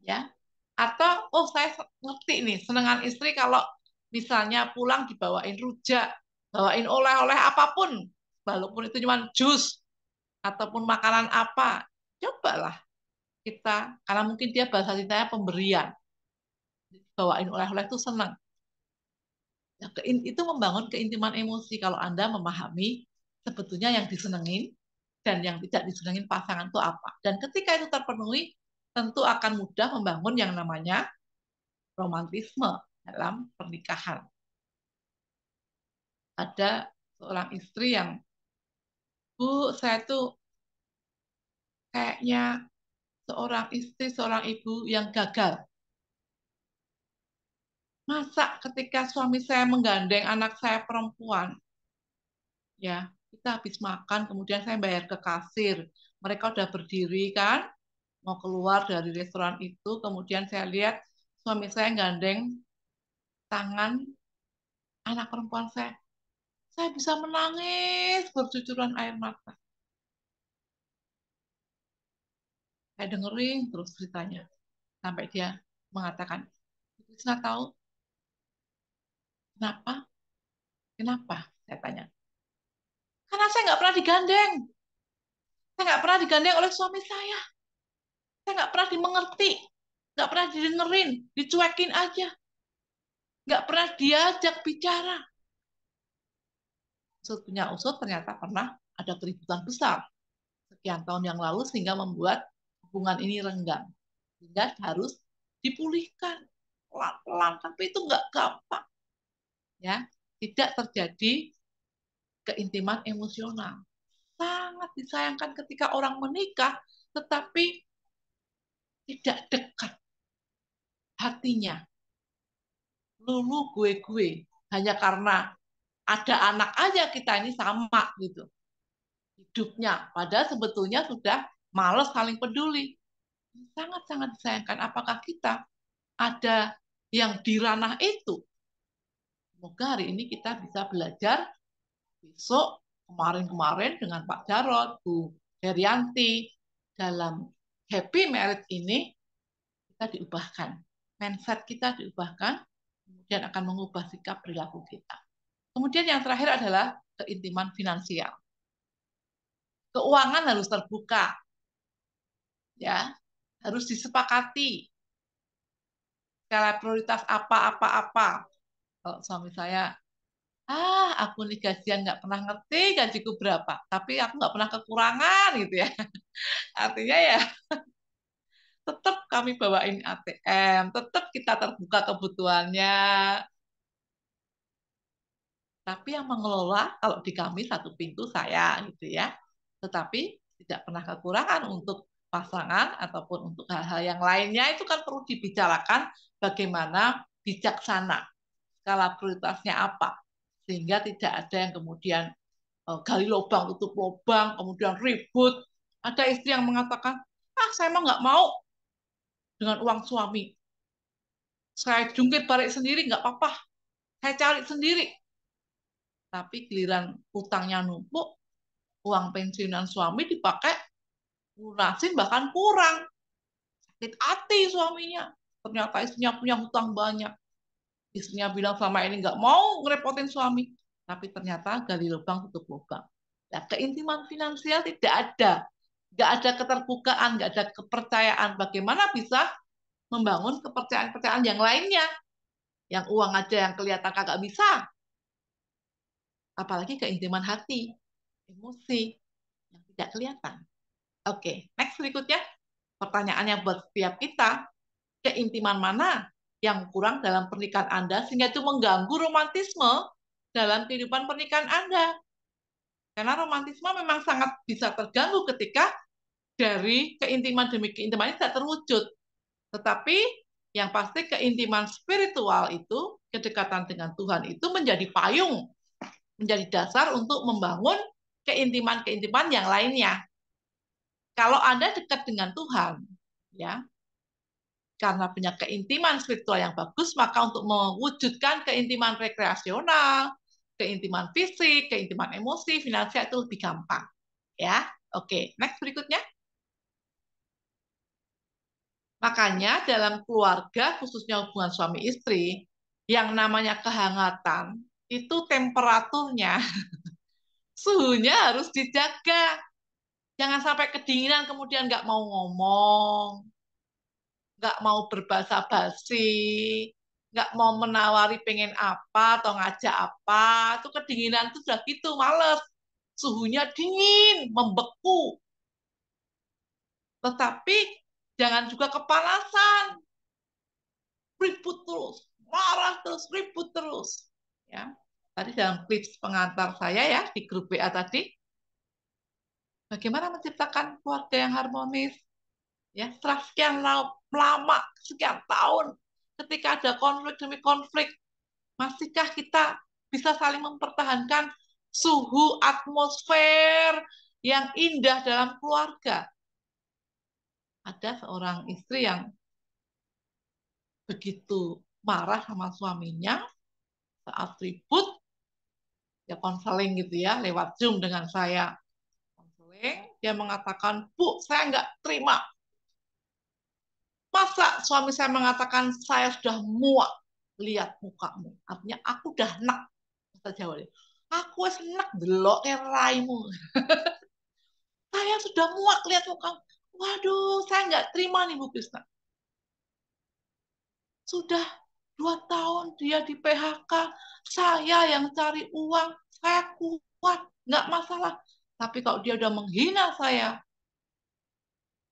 Ya. Atau oh saya ngerti nih, senengan istri kalau misalnya pulang dibawain rujak, bawain oleh-oleh apapun, walaupun itu cuma jus ataupun makanan apa, cobalah kita karena mungkin dia bahasa cintanya pemberian. Bawain oleh-oleh itu senang. Nah, itu membangun keintiman emosi kalau Anda memahami sebetulnya yang disenengin dan yang tidak disenangin pasangan itu apa. Dan ketika itu terpenuhi, tentu akan mudah membangun yang namanya romantisme dalam pernikahan. Ada seorang istri yang, Bu, saya tuh kayaknya seorang istri, seorang ibu yang gagal. Masa ketika suami saya menggandeng anak saya perempuan, ya kita habis makan kemudian saya bayar ke kasir mereka udah berdiri kan mau keluar dari restoran itu kemudian saya lihat suami saya gandeng tangan anak perempuan saya saya bisa menangis bercucuran air mata saya dengerin terus ceritanya sampai dia mengatakan saya tahu kenapa kenapa saya tanya karena saya nggak pernah digandeng. Saya nggak pernah digandeng oleh suami saya. Saya nggak pernah dimengerti. Nggak pernah didengerin. Dicuekin aja. Nggak pernah diajak bicara. Usut punya usut ternyata pernah ada keributan besar. Sekian tahun yang lalu sehingga membuat hubungan ini renggang. Sehingga harus dipulihkan pelan-pelan. Tapi itu nggak gampang. Ya, tidak terjadi keintiman emosional. Sangat disayangkan ketika orang menikah tetapi tidak dekat hatinya. Lulu gue-gue hanya karena ada anak aja kita ini sama gitu hidupnya. Padahal sebetulnya sudah males saling peduli. Sangat-sangat disayangkan apakah kita ada yang di ranah itu. Semoga hari ini kita bisa belajar besok kemarin-kemarin dengan Pak Jarot, Bu Herianti dalam happy marriage ini kita diubahkan. Mindset kita diubahkan, kemudian akan mengubah sikap perilaku kita. Kemudian yang terakhir adalah keintiman finansial. Keuangan harus terbuka. Ya, harus disepakati. Skala prioritas apa-apa-apa. Kalau suami saya ah aku nih gajian nggak pernah ngerti gajiku berapa tapi aku nggak pernah kekurangan gitu ya artinya ya tetap kami bawain ATM tetap kita terbuka kebutuhannya tapi yang mengelola kalau di kami satu pintu saya gitu ya tetapi tidak pernah kekurangan untuk pasangan ataupun untuk hal-hal yang lainnya itu kan perlu dibicarakan bagaimana bijaksana skala prioritasnya apa sehingga tidak ada yang kemudian eh, gali lubang tutup lubang kemudian ribut ada istri yang mengatakan ah saya mah nggak mau dengan uang suami saya jungkir balik sendiri nggak apa-apa saya cari sendiri tapi giliran utangnya numpuk uang pensiunan suami dipakai lunasin bahkan kurang sakit hati suaminya ternyata istrinya punya hutang banyak istrinya bilang selama ini nggak mau ngerepotin suami, tapi ternyata gali lubang tutup lubang. Nah, keintiman finansial tidak ada, nggak ada keterbukaan, nggak ada kepercayaan. Bagaimana bisa membangun kepercayaan-kepercayaan yang lainnya? Yang uang aja yang kelihatan kagak bisa. Apalagi keintiman hati, emosi yang tidak kelihatan. Oke, okay, next berikutnya. Pertanyaannya buat setiap kita, keintiman mana yang kurang dalam pernikahan Anda sehingga itu mengganggu romantisme dalam kehidupan pernikahan Anda. Karena romantisme memang sangat bisa terganggu ketika dari keintiman demi keintiman ini tidak terwujud. Tetapi yang pasti keintiman spiritual itu, kedekatan dengan Tuhan itu menjadi payung, menjadi dasar untuk membangun keintiman-keintiman yang lainnya. Kalau Anda dekat dengan Tuhan, ya karena punya keintiman spiritual yang bagus, maka untuk mewujudkan keintiman rekreasional, keintiman fisik, keintiman emosi, finansial itu lebih gampang. Ya, oke. Next berikutnya. Makanya dalam keluarga, khususnya hubungan suami istri, yang namanya kehangatan itu temperaturnya, suhunya harus dijaga. Jangan sampai kedinginan kemudian nggak mau ngomong, nggak mau berbahasa basi, nggak mau menawari pengen apa atau ngajak apa, itu kedinginan tuh sudah gitu, males. Suhunya dingin, membeku. Tetapi jangan juga kepanasan. Ribut terus, marah terus, ribut terus. Ya. Tadi dalam tips pengantar saya ya di grup WA tadi, bagaimana menciptakan keluarga yang harmonis? ya setelah sekian lama sekian tahun ketika ada konflik demi konflik masihkah kita bisa saling mempertahankan suhu atmosfer yang indah dalam keluarga ada seorang istri yang begitu marah sama suaminya saat ribut ya konseling gitu ya lewat zoom dengan saya konseling dia mengatakan bu saya nggak terima Masa suami saya mengatakan saya sudah muak lihat mukamu. Artinya aku udah enak. Kata Jawa. Aku es enak delok raimu. saya sudah muak lihat mukamu. Waduh, saya nggak terima nih Bu Krisna. Sudah dua tahun dia di PHK, saya yang cari uang, saya kuat, nggak masalah. Tapi kalau dia udah menghina saya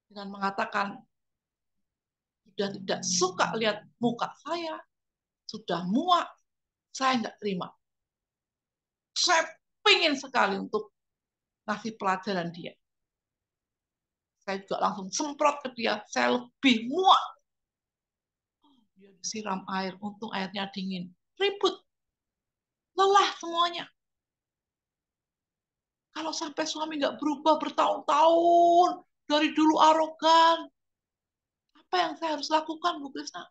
dengan mengatakan sudah tidak suka lihat muka saya, sudah muak, saya tidak terima. Saya pingin sekali untuk ngasih pelajaran dia. Saya juga langsung semprot ke dia, saya lebih muak. Dia disiram air, untung airnya dingin. Ribut, lelah semuanya. Kalau sampai suami nggak berubah bertahun-tahun, dari dulu arogan, apa yang saya harus lakukan, Bu Krisna?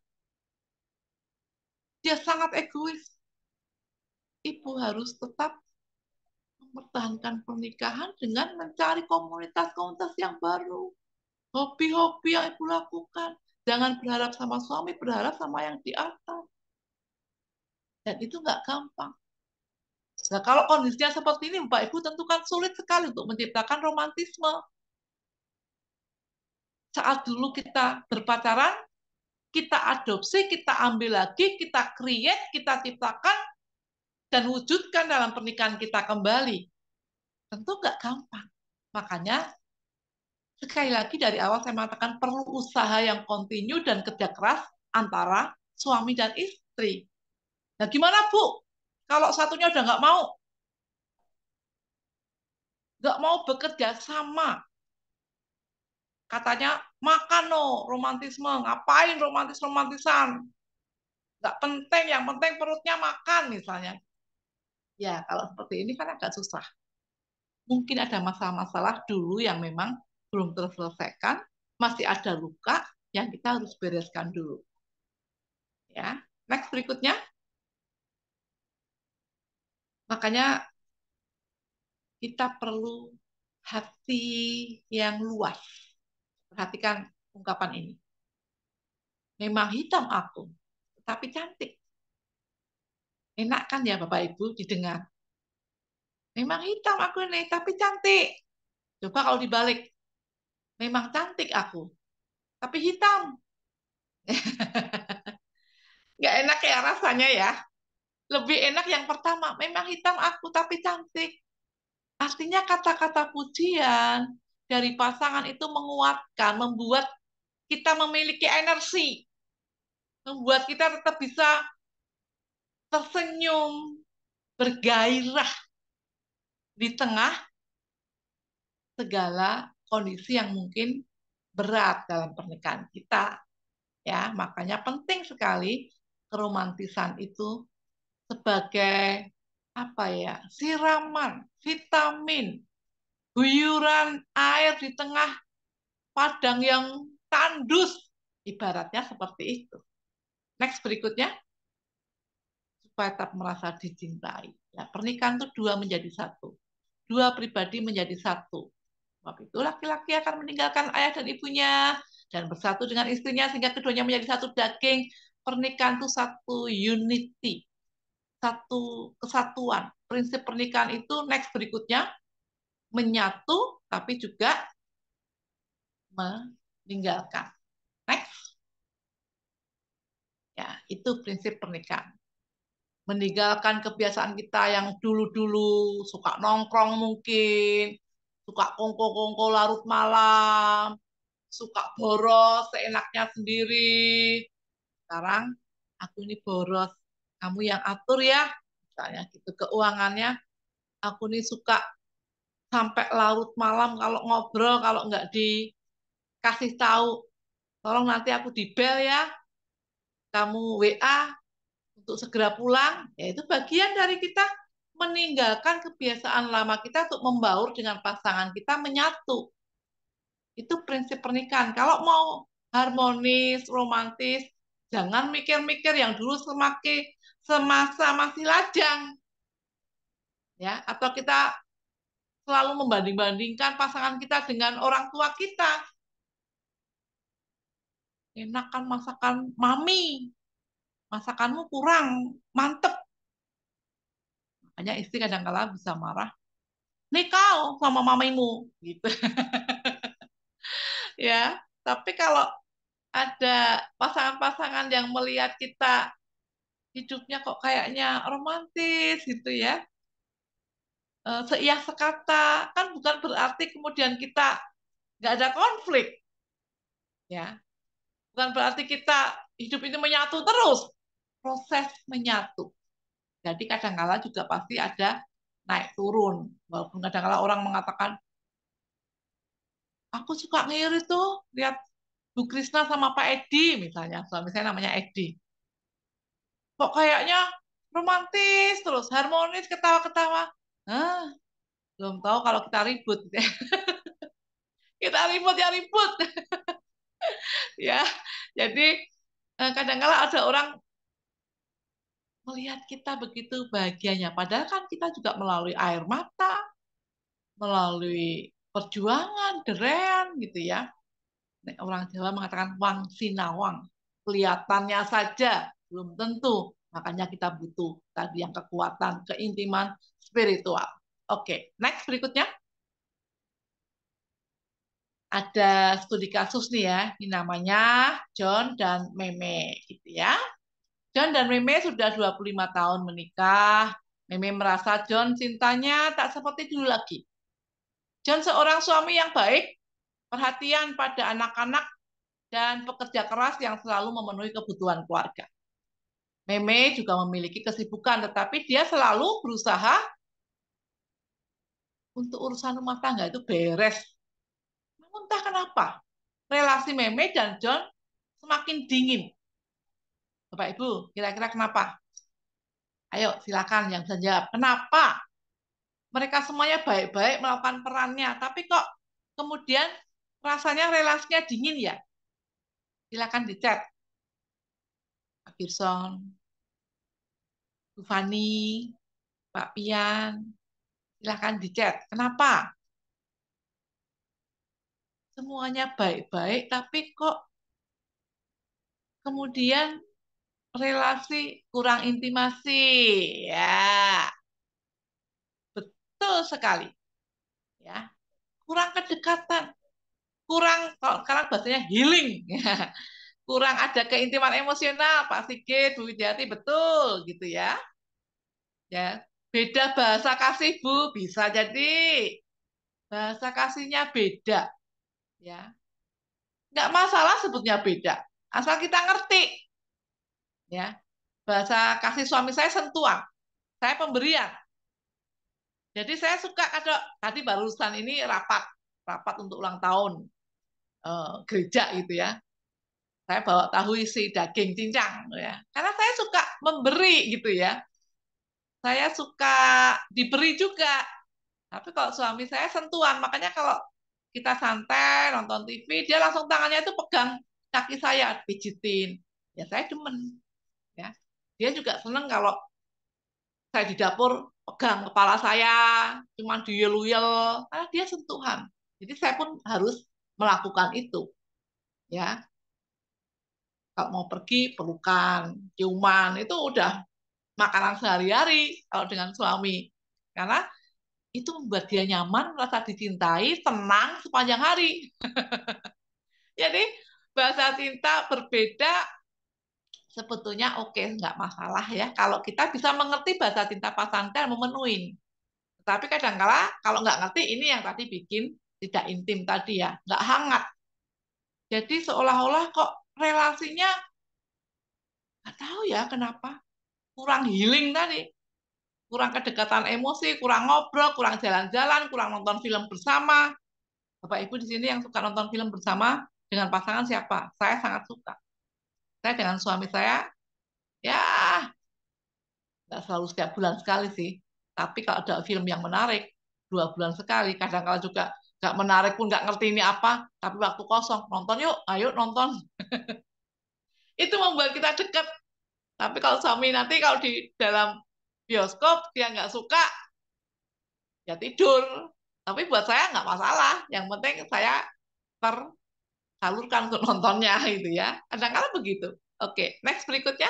Dia sangat egois. Ibu harus tetap mempertahankan pernikahan dengan mencari komunitas-komunitas yang baru. Hobi-hobi yang ibu lakukan. Jangan berharap sama suami, berharap sama yang di atas. Dan itu nggak gampang. Nah, kalau kondisinya seperti ini, Bapak Ibu tentu kan sulit sekali untuk menciptakan romantisme saat dulu kita berpacaran, kita adopsi, kita ambil lagi, kita create, kita ciptakan, dan wujudkan dalam pernikahan kita kembali. Tentu nggak gampang. Makanya, sekali lagi dari awal saya mengatakan perlu usaha yang kontinu dan kerja keras antara suami dan istri. Nah gimana Bu? Kalau satunya udah nggak mau, nggak mau bekerja sama, katanya makan no romantisme ngapain romantis romantisan nggak penting yang penting perutnya makan misalnya ya kalau seperti ini kan agak susah mungkin ada masalah-masalah dulu yang memang belum terselesaikan masih ada luka yang kita harus bereskan dulu ya next berikutnya makanya kita perlu hati yang luas Perhatikan ungkapan ini. Memang hitam aku, tapi cantik. Enak kan ya Bapak Ibu didengar? Memang hitam aku ini, tapi cantik. Coba kalau dibalik. Memang cantik aku, tapi hitam. Nggak enak ya rasanya ya. Lebih enak yang pertama, memang hitam aku tapi cantik. Artinya kata-kata pujian, dari pasangan itu menguatkan, membuat kita memiliki energi, membuat kita tetap bisa tersenyum, bergairah di tengah segala kondisi yang mungkin berat dalam pernikahan kita. Ya, makanya penting sekali keromantisan itu sebagai apa ya? siraman, vitamin guyuran air di tengah padang yang tandus. Ibaratnya seperti itu. Next berikutnya. Supaya tetap merasa dicintai. Ya, pernikahan itu dua menjadi satu. Dua pribadi menjadi satu. Waktu itu laki-laki akan meninggalkan ayah dan ibunya dan bersatu dengan istrinya sehingga keduanya menjadi satu daging. Pernikahan itu satu unity, satu kesatuan. Prinsip pernikahan itu next berikutnya menyatu tapi juga meninggalkan. Next. Ya, itu prinsip pernikahan. Meninggalkan kebiasaan kita yang dulu-dulu suka nongkrong mungkin, suka kongko-kongko larut malam, suka boros seenaknya sendiri. Sekarang aku ini boros, kamu yang atur ya. Misalnya gitu keuangannya, aku ini suka sampai laut malam kalau ngobrol kalau nggak dikasih tahu tolong nanti aku dibel ya kamu WA untuk segera pulang ya, itu bagian dari kita meninggalkan kebiasaan lama kita untuk membaur dengan pasangan kita menyatu itu prinsip pernikahan kalau mau harmonis romantis jangan mikir-mikir yang dulu semakin semasa masih lajang ya atau kita selalu membanding-bandingkan pasangan kita dengan orang tua kita. Enakan masakan mami, masakanmu kurang mantep. Hanya istri kadang-kala bisa marah. Nih kau sama mamimu gitu. ya, tapi kalau ada pasangan-pasangan yang melihat kita hidupnya kok kayaknya romantis gitu ya. Eh, seia ya sekata kan bukan berarti kemudian kita nggak ada konflik ya bukan berarti kita hidup itu menyatu terus proses menyatu jadi kadangkala juga pasti ada naik turun walaupun kadangkala orang mengatakan aku suka ngiri tuh lihat Bu Krisna sama Pak Edi misalnya suami saya namanya Edi kok kayaknya romantis terus harmonis ketawa-ketawa Hah? Belum tahu kalau kita ribut. kita ribut ya ribut. ya, jadi eh, kadang-kala ada orang melihat kita begitu bahagianya. Padahal kan kita juga melalui air mata, melalui perjuangan, deren gitu ya. Orang Jawa mengatakan wang sinawang. Kelihatannya saja, belum tentu. Makanya kita butuh tadi yang kekuatan, keintiman, spiritual. Oke, okay. next berikutnya. Ada studi kasus nih ya, ini namanya John dan Meme gitu ya. John dan Meme sudah 25 tahun menikah. Meme merasa John cintanya tak seperti dulu lagi. John seorang suami yang baik, perhatian pada anak-anak, dan pekerja keras yang selalu memenuhi kebutuhan keluarga. Meme juga memiliki kesibukan, tetapi dia selalu berusaha untuk urusan rumah tangga itu beres. Namun entah kenapa, relasi meme dan John semakin dingin. Bapak Ibu, kira-kira kenapa? Ayo, silakan yang bisa jawab. Kenapa? Mereka semuanya baik-baik melakukan perannya, tapi kok kemudian rasanya relasinya dingin ya? Silakan dicat. Pak Gerson, Bu Fani, Pak Pian, silahkan dicat. Kenapa? Semuanya baik-baik, tapi kok kemudian relasi kurang intimasi. Ya, betul sekali. Ya, kurang kedekatan, kurang kalau sekarang bahasanya healing. kurang ada keintiman emosional, Pak Sigit, Bu Widyati, betul gitu ya. Ya, Beda bahasa kasih, Bu. Bisa jadi bahasa kasihnya beda. Ya. Nggak masalah sebutnya beda. Asal kita ngerti. Ya. Bahasa kasih suami saya sentuhan. Saya pemberian. Jadi saya suka kado. tadi barusan ini rapat, rapat untuk ulang tahun E, gereja gitu ya. Saya bawa tahu isi daging cincang ya. Karena saya suka memberi gitu ya saya suka diberi juga. Tapi kalau suami saya sentuhan, makanya kalau kita santai nonton TV, dia langsung tangannya itu pegang kaki saya, pijitin. Ya saya cuman. Ya. Dia juga seneng kalau saya di dapur pegang kepala saya, cuma diyel-yel, karena dia sentuhan. Jadi saya pun harus melakukan itu. Ya. Kalau mau pergi pelukan, ciuman itu udah makanan sehari-hari kalau dengan suami. Karena itu membuat dia nyaman, merasa dicintai, tenang sepanjang hari. Jadi bahasa cinta berbeda sebetulnya oke okay, nggak masalah ya kalau kita bisa mengerti bahasa cinta pasangan dan memenuhi. Tapi kadangkala kalau nggak ngerti ini yang tadi bikin tidak intim tadi ya, nggak hangat. Jadi seolah-olah kok relasinya nggak tahu ya kenapa kurang healing tadi kurang kedekatan emosi kurang ngobrol kurang jalan-jalan kurang nonton film bersama bapak ibu di sini yang suka nonton film bersama dengan pasangan siapa saya sangat suka saya dengan suami saya ya nggak selalu setiap bulan sekali sih tapi kalau ada film yang menarik dua bulan sekali kadang kala juga nggak menarik pun nggak ngerti ini apa tapi waktu kosong nonton yuk ayo nonton itu membuat kita dekat tapi kalau suami nanti kalau di dalam bioskop dia nggak suka, ya tidur. Tapi buat saya nggak masalah. Yang penting saya tersalurkan untuk nontonnya gitu ya. Kadang-kadang begitu. Oke, next berikutnya.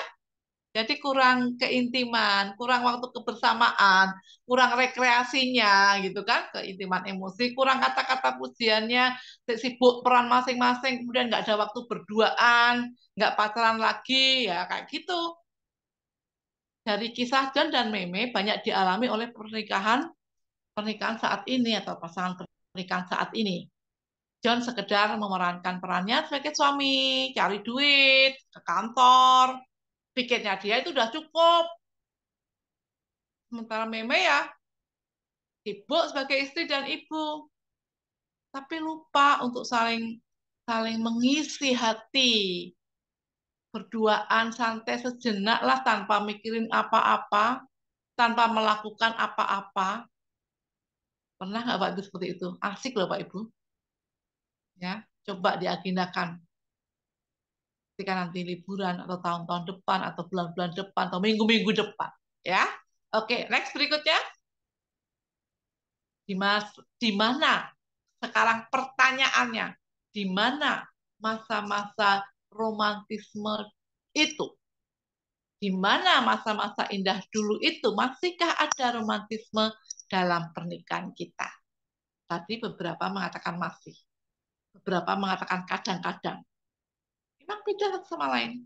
Jadi kurang keintiman, kurang waktu kebersamaan, kurang rekreasinya gitu kan, keintiman emosi, kurang kata-kata pujiannya, sibuk peran masing-masing, kemudian nggak ada waktu berduaan, nggak pacaran lagi, ya kayak gitu. Dari kisah John dan Meme banyak dialami oleh pernikahan pernikahan saat ini atau pasangan pernikahan saat ini. John sekedar memerankan perannya sebagai suami, cari duit, ke kantor, pikirnya dia itu udah cukup. Sementara meme ya ibu sebagai istri dan ibu, tapi lupa untuk saling saling mengisi hati berduaan santai sejenak lah tanpa mikirin apa-apa, tanpa melakukan apa-apa. Pernah nggak Pak Ibu seperti itu? Asik loh Pak Ibu. Ya, coba diagendakan ketika nanti liburan atau tahun-tahun depan atau bulan-bulan depan atau minggu-minggu depan ya oke next berikutnya di di mana sekarang pertanyaannya di mana masa-masa romantisme itu di mana masa-masa indah dulu itu masihkah ada romantisme dalam pernikahan kita? Tadi beberapa mengatakan masih, beberapa mengatakan kadang-kadang, memang beda sama lain.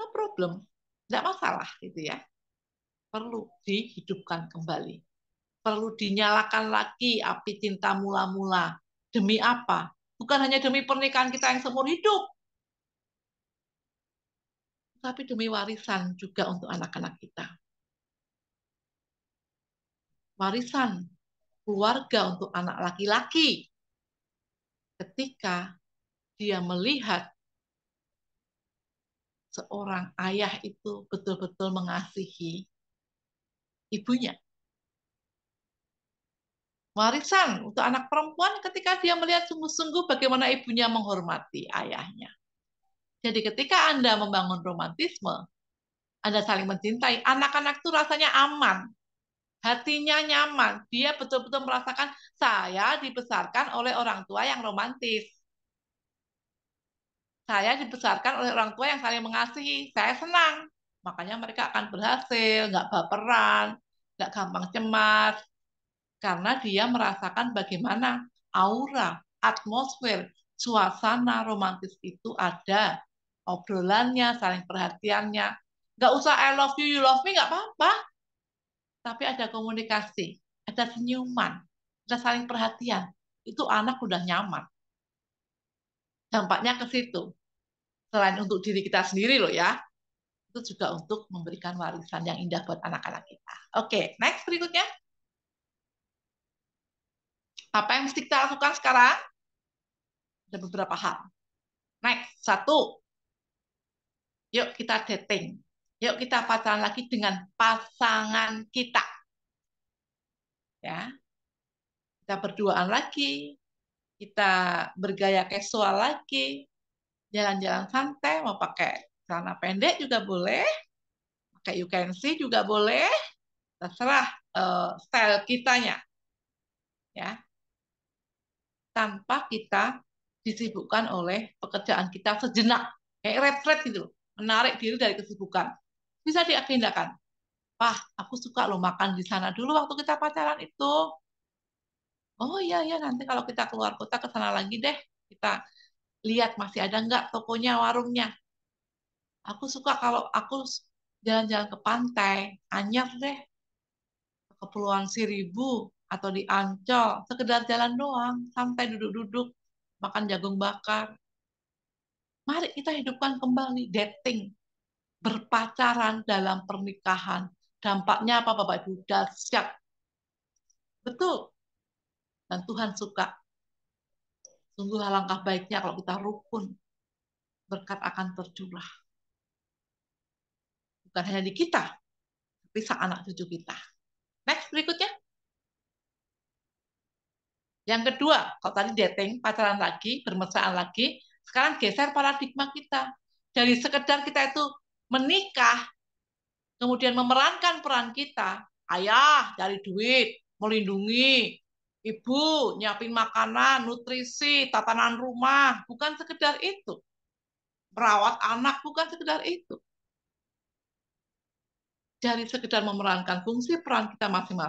No problem, tidak masalah gitu ya. Perlu dihidupkan kembali. Perlu dinyalakan lagi api cinta mula-mula. Demi apa? Bukan hanya demi pernikahan kita yang seumur hidup, tapi demi warisan juga untuk anak-anak kita. Warisan keluarga untuk anak laki-laki. Ketika dia melihat seorang ayah itu betul-betul mengasihi ibunya. Warisan untuk anak perempuan ketika dia melihat sungguh-sungguh bagaimana ibunya menghormati ayahnya. Jadi ketika Anda membangun romantisme, Anda saling mencintai, anak-anak itu rasanya aman, hatinya nyaman. Dia betul-betul merasakan saya dibesarkan oleh orang tua yang romantis saya dibesarkan oleh orang tua yang saling mengasihi. Saya senang. Makanya mereka akan berhasil, nggak baperan, nggak gampang cemas. Karena dia merasakan bagaimana aura, atmosfer, suasana romantis itu ada. Obrolannya, saling perhatiannya. Nggak usah I love you, you love me, nggak apa-apa. Tapi ada komunikasi, ada senyuman, ada saling perhatian. Itu anak udah nyaman dampaknya ke situ selain untuk diri kita sendiri loh ya, itu juga untuk memberikan warisan yang indah buat anak-anak kita. Oke, okay, next berikutnya. Apa yang mesti kita lakukan sekarang? Ada beberapa hal. Next, satu. Yuk kita dating. Yuk kita pacaran lagi dengan pasangan kita. Ya. Kita berduaan lagi. Kita bergaya casual lagi jalan-jalan santai, mau pakai celana pendek juga boleh, pakai you can see juga boleh, terserah uh, style kitanya, ya. Tanpa kita disibukkan oleh pekerjaan kita sejenak, kayak retret gitu, menarik diri dari kesibukan, bisa diagendakan. Wah, aku suka lo makan di sana dulu waktu kita pacaran itu. Oh iya iya nanti kalau kita keluar kota ke sana lagi deh kita lihat masih ada nggak tokonya, warungnya. Aku suka kalau aku jalan-jalan ke pantai, anyer deh, ke Kepulauan Seribu atau di Ancol, sekedar jalan doang, sampai duduk-duduk, makan jagung bakar. Mari kita hidupkan kembali dating, berpacaran dalam pernikahan. Dampaknya apa Bapak Ibu? Dahsyat. Betul. Dan Tuhan suka Sungguh langkah baiknya kalau kita rukun. Berkat akan tercurah. Bukan hanya di kita, tapi anak cucu kita. Next, berikutnya. Yang kedua, kalau tadi dating, pacaran lagi, bermesraan lagi, sekarang geser paradigma kita. Dari sekedar kita itu menikah, kemudian memerankan peran kita, ayah dari duit, melindungi, ibu nyiapin makanan, nutrisi, tatanan rumah, bukan sekedar itu. Merawat anak bukan sekedar itu. Dari sekedar memerankan fungsi peran kita masing-masing.